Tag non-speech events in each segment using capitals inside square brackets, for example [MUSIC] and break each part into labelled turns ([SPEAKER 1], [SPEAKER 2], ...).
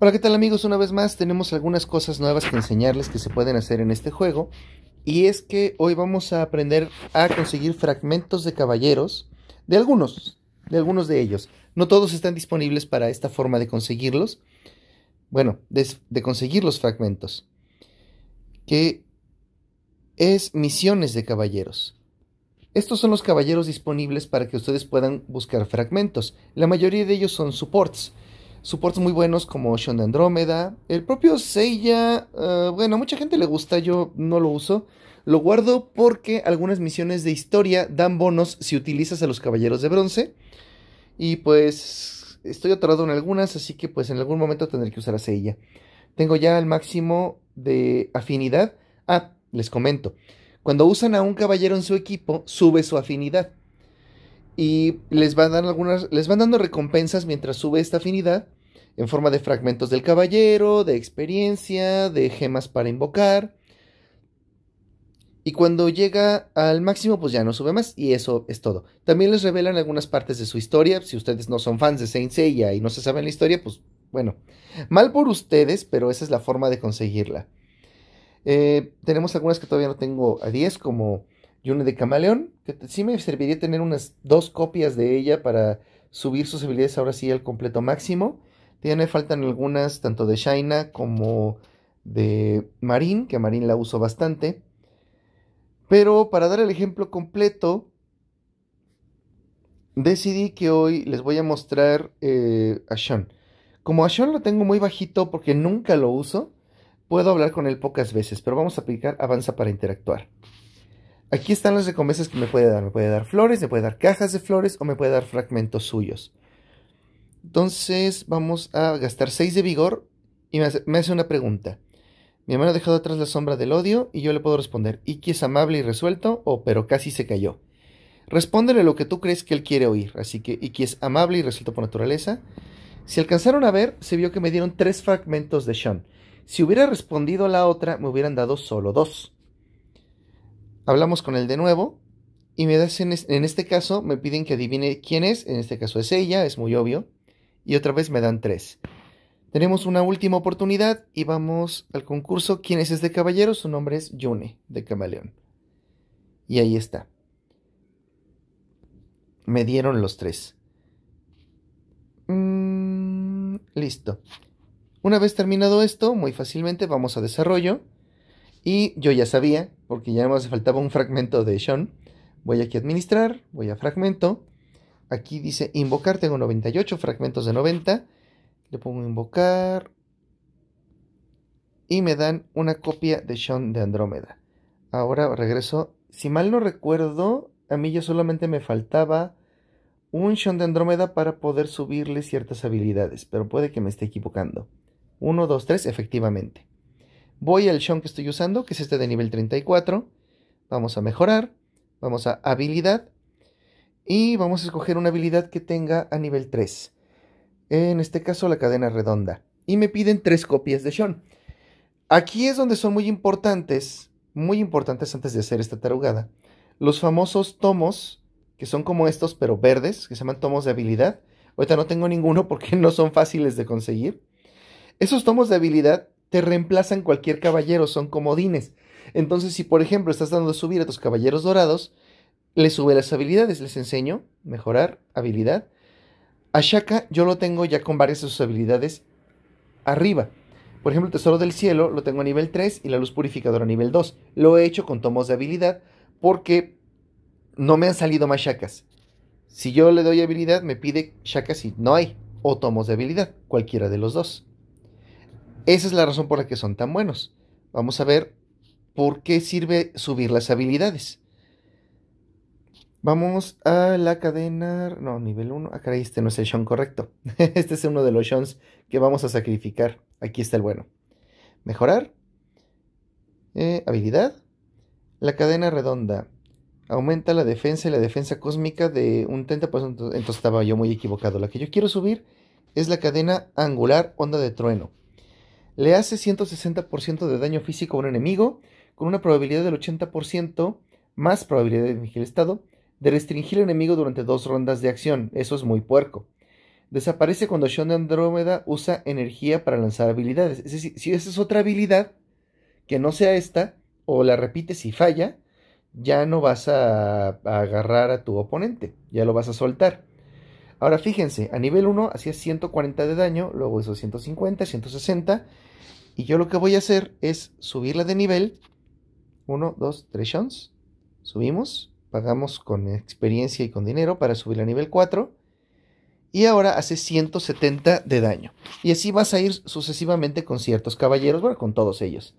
[SPEAKER 1] Hola, ¿qué tal amigos? Una vez más tenemos algunas cosas nuevas que enseñarles que se pueden hacer en este juego. Y es que hoy vamos a aprender a conseguir fragmentos de caballeros, de algunos, de algunos de ellos. No todos están disponibles para esta forma de conseguirlos. Bueno, de, de conseguir los fragmentos. Que es misiones de caballeros. Estos son los caballeros disponibles para que ustedes puedan buscar fragmentos. La mayoría de ellos son supports Supports muy buenos como Ocean de Andrómeda. El propio Seiya, eh, bueno, a mucha gente le gusta, yo no lo uso. Lo guardo porque algunas misiones de historia dan bonos si utilizas a los caballeros de bronce. Y pues estoy atorado en algunas, así que pues en algún momento tendré que usar a Seiya. Tengo ya el máximo de afinidad. Ah, les comento. Cuando usan a un caballero en su equipo, sube su afinidad y les van, dando algunas, les van dando recompensas mientras sube esta afinidad en forma de fragmentos del caballero, de experiencia, de gemas para invocar. Y cuando llega al máximo, pues ya no sube más y eso es todo. También les revelan algunas partes de su historia. Si ustedes no son fans de Saint Seiya y no se saben la historia, pues bueno, mal por ustedes, pero esa es la forma de conseguirla. Eh, tenemos algunas que todavía no tengo a 10, como y una de camaleón, que sí me serviría tener unas dos copias de ella para subir sus habilidades ahora sí al completo máximo. tiene me faltan algunas, tanto de Shaina como de Marin, que Marin la uso bastante. Pero para dar el ejemplo completo, decidí que hoy les voy a mostrar eh, a Sean. Como a Sean lo tengo muy bajito porque nunca lo uso, puedo hablar con él pocas veces, pero vamos a aplicar avanza para interactuar. Aquí están las recompensas que me puede dar. Me puede dar flores, me puede dar cajas de flores o me puede dar fragmentos suyos. Entonces vamos a gastar 6 de vigor y me hace, una pregunta. Mi hermano ha dejado atrás la sombra del odio y yo le puedo responder, Iki es amable y resuelto o pero casi se cayó. Respóndele lo que tú crees que él quiere oír, así que Iki es amable y resuelto por naturaleza. Si alcanzaron a ver, se vio que me dieron tres fragmentos de Sean. Si hubiera respondido la otra, me hubieran dado solo dos. Hablamos con él de nuevo y me das en, este caso me piden que adivine quién es, en este caso es ella, es muy obvio, y otra vez me dan tres. Tenemos una última oportunidad y vamos al concurso ¿Quién es este caballero? Su nombre es Yune de Camaleón. Y ahí está. Me dieron los tres. Mm, listo. Una vez terminado esto, muy fácilmente vamos a desarrollo. Y yo ya sabía, porque ya me faltaba un fragmento de Sean. Voy aquí a administrar, voy a fragmento. Aquí dice invocar, tengo 98 fragmentos de 90. Le pongo invocar. Y me dan una copia de Sean de Andrómeda. Ahora regreso. Si mal no recuerdo, a mí ya solamente me faltaba un Sean de Andrómeda para poder subirle ciertas habilidades, pero puede que me esté equivocando. 1, 2, 3, efectivamente. Voy al Shon que estoy usando, que es este de nivel 34. Vamos a mejorar. Vamos a habilidad. Y vamos a escoger una habilidad que tenga a nivel 3. En este caso la cadena redonda. Y me piden tres copias de Shon. Aquí es donde son muy importantes, muy importantes antes de hacer esta tarugada, los famosos tomos, que son como estos pero verdes, que se llaman tomos de habilidad. Ahorita no tengo ninguno porque [LAUGHS] no son fáciles de conseguir. Esos tomos de habilidad te reemplazan cualquier caballero, son comodines. Entonces, si por ejemplo estás dando a subir a tus caballeros dorados, les sube las habilidades, les enseño, mejorar, habilidad. A Shaka yo lo tengo ya con varias de sus habilidades arriba. Por ejemplo, el Tesoro del Cielo lo tengo a nivel 3 y la Luz Purificadora a nivel 2. Lo he hecho con tomos de habilidad porque no me han salido más Shakas. Si yo le doy habilidad, me pide Shakas y no hay. O tomos de habilidad, cualquiera de los dos. Esa es la razón por la que son tan buenos. Vamos a ver por qué sirve subir las habilidades. Vamos a la cadena. No, nivel 1. Ah, este no es el shon correcto. [LAUGHS] este es uno de los shons que vamos a sacrificar. Aquí está el bueno. Mejorar. Eh, habilidad. La cadena redonda. Aumenta la defensa y la defensa cósmica de un 30%. Entonces estaba yo muy equivocado. La que yo quiero subir es la cadena angular onda de trueno. Le hace 160% de daño físico a un enemigo, con una probabilidad del 80% más probabilidad de Miguel estado, de restringir al enemigo durante dos rondas de acción. Eso es muy puerco. Desaparece cuando Sean de Andrómeda usa energía para lanzar habilidades. Es decir, si esa es otra habilidad que no sea esta, o la repites y falla, ya no vas a agarrar a tu oponente, ya lo vas a soltar. Ahora fíjense, a nivel 1 hacía 140 de daño, luego hizo 150, 160. Y yo lo que voy a hacer es subirla de nivel. 1, 2, 3 shots. Subimos, pagamos con experiencia y con dinero para subirla a nivel 4. Y ahora hace 170 de daño. Y así vas a ir sucesivamente con ciertos caballeros, bueno, con todos ellos.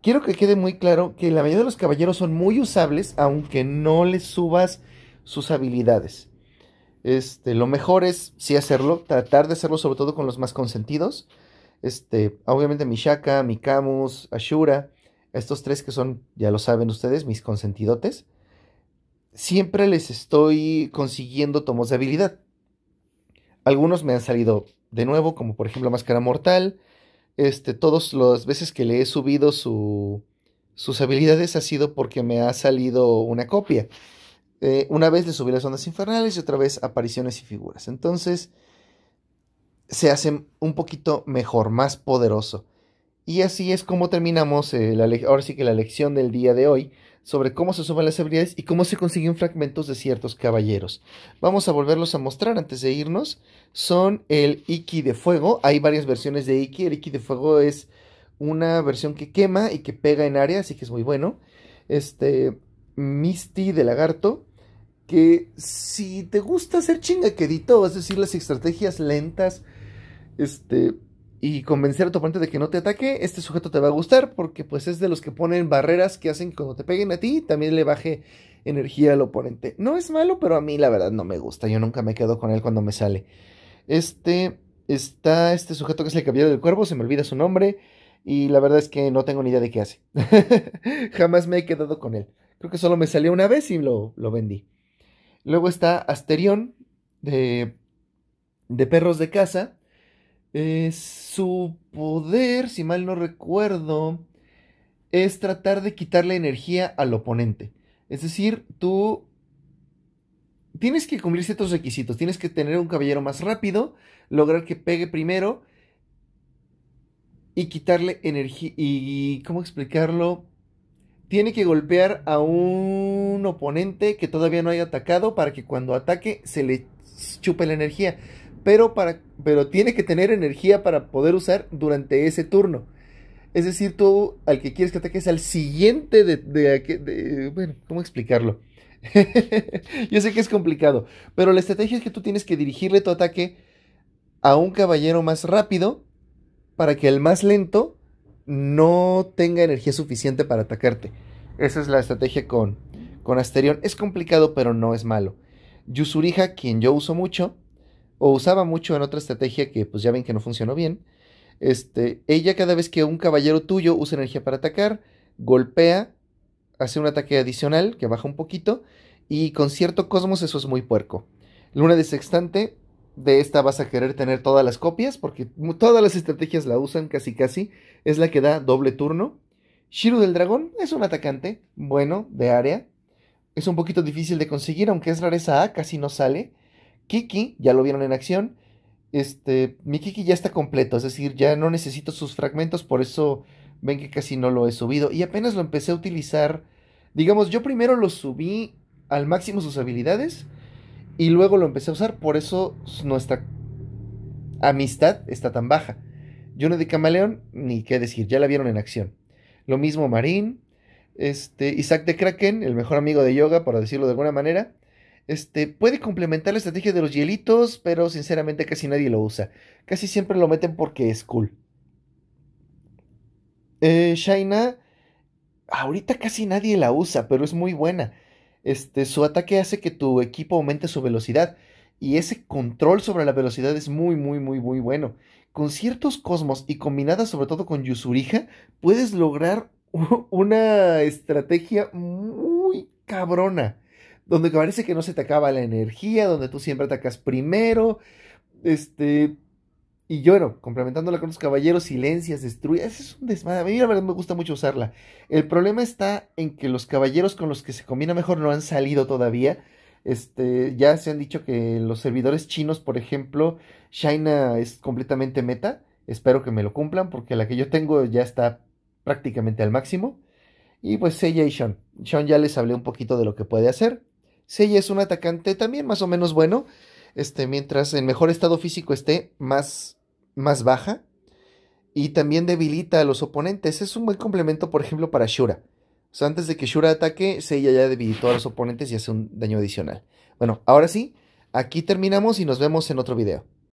[SPEAKER 1] Quiero que quede muy claro que la mayoría de los caballeros son muy usables, aunque no les subas sus habilidades. Este, lo mejor es sí hacerlo, tratar de hacerlo sobre todo con los más consentidos. Este, obviamente Mishaka, Mikamus, Ashura, estos tres que son, ya lo saben ustedes, mis consentidotes. Siempre les estoy consiguiendo tomos de habilidad. Algunos me han salido de nuevo, como por ejemplo Máscara Mortal. Este, todas las veces que le he subido sus habilidades ha sido porque me ha salido una copia. Eh, una vez le subí las ondas infernales y otra vez apariciones y figuras. Entonces se hace un poquito mejor, más poderoso. Y así es como terminamos eh, la ahora sí que la lección del día de hoy sobre cómo se suben las habilidades y cómo se consiguen fragmentos de ciertos caballeros. Vamos a volverlos a mostrar antes de irnos. Son el Iki de fuego. Hay varias versiones de Iki. El Iki de fuego es una versión que quema y que pega en área, así que es muy bueno. Este Misty de lagarto que si te gusta ser chingaquedito, es decir, las estrategias lentas, este, y convencer a tu oponente de que no te ataque, este sujeto te va a gustar porque pues es de los que ponen barreras que hacen que cuando te peguen a ti también le baje energía al oponente. No es malo, pero a mí la verdad no me gusta, yo nunca me quedo con él cuando me sale. Este está este sujeto que es el caballero del cuervo, se me olvida su nombre y la verdad es que no tengo ni idea de qué hace. [LAUGHS] Jamás me he quedado con él. Creo que solo me salió una vez y lo, lo vendí. Luego está Asterión, de, perros de caza. Eh, su poder, si mal no recuerdo, es tratar de quitarle energía al oponente. Es decir, tú tienes que cumplir ciertos requisitos. Tienes que tener un caballero más rápido, lograr que pegue primero y quitarle energía. ¿Y cómo explicarlo? tiene que golpear a un oponente que todavía no haya atacado para que cuando ataque se le chupe la energía. Pero, para, pero tiene que tener energía para poder usar durante ese turno. Es decir, tú al que quieres que ataques al siguiente de... de, de bueno, ¿cómo explicarlo? [LAUGHS] Yo sé que es complicado, pero la estrategia es que tú tienes que dirigirle tu ataque a un caballero más rápido para que el más lento no tenga energía suficiente para atacarte. Esa es la estrategia con, con Asterion. Es complicado, pero no es malo. Yusurija, quien yo uso mucho, o usaba mucho en otra estrategia que pues ya ven que no funcionó bien, este, ella cada vez que un caballero tuyo usa energía para atacar, golpea, hace un ataque adicional que baja un poquito, y con cierto cosmos eso es muy puerco. Luna de sextante de esta vas a querer tener todas las copias, porque todas las estrategias la usan casi casi, es la que da doble turno. Shiru del Dragón es un atacante bueno de área, es un poquito difícil de conseguir, aunque es rareza A, casi no sale. Kiki, ya lo vieron en acción, este, mi Kiki ya está completo, es decir, ya no necesito sus fragmentos, por eso ven que casi no lo he subido. Y apenas lo empecé a utilizar, digamos, yo primero lo subí al máximo sus habilidades, y luego lo empecé a usar, por eso nuestra amistad está tan baja. Yo no de Camaleón, ni qué decir, ya la vieron en acción. Lo mismo Marín, este, Isaac de Kraken, el mejor amigo de yoga, para decirlo de alguna manera. Este, puede complementar la estrategia de los hielitos, pero sinceramente casi nadie lo usa. Casi siempre lo meten porque es cool. Eh, Shaina, ahorita casi nadie la usa, pero es muy buena. Este, su ataque hace que tu equipo aumente su velocidad. Y ese control sobre la velocidad es muy, muy, muy, muy bueno. Con ciertos cosmos y combinadas sobre todo con Yusurija, puedes lograr una estrategia muy cabrona. Donde parece que no se te acaba la energía, donde tú siempre atacas primero. Este, y yo, complementándola con los caballeros, silencias, destruyas, es un desmadre. A mí la verdad me gusta mucho usarla. El problema está en que los caballeros con los que se combina mejor no han salido todavía. Este, ya se han dicho que los servidores chinos, por ejemplo, China es completamente meta. Espero que me lo cumplan porque la que yo tengo ya está prácticamente al máximo. Y pues Seiya y Sean. Sean ya les hablé un poquito de lo que puede hacer. Seiya es un atacante también más o menos bueno. Este, mientras en mejor estado físico esté, más más baja y también debilita a los oponentes. Es un buen complemento, por ejemplo, para Shura. antes de que Shura ataque, ella ya debilitó a los oponentes y hace un daño adicional. Bueno, ahora sí, aquí terminamos y nos vemos en otro video.